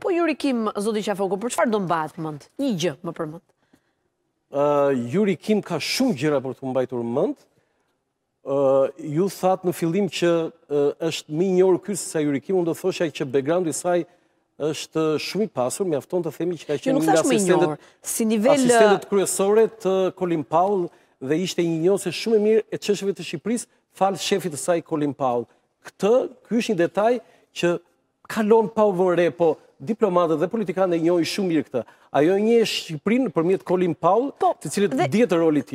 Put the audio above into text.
Po jurikim, zoti Qafoku, për qëfar do mbajtë mëndë? Një gjë më për mëndë? Jurikim ka shumë gjëra për të mbajtur mëndë. Ju thatë në filim që është mi një orë kërës sa jurikim, unë do thoshe që background i saj është shumë i pasur, me afton të themi që ka jo, qenë një asistendet kryesore të Colin Powell dhe ishte një njënë se shumë e mirë e qëshëve të Shqipëris falë shefit të saj Colin Powell. Këtë, kërës një detaj që kalon pa uvore, po diplomatët dhe politikanët e njojnë shumë mirë këtë. Ajo një e Shqiprinë përmjet Colin Powell, po, të cilët djetë roli ti.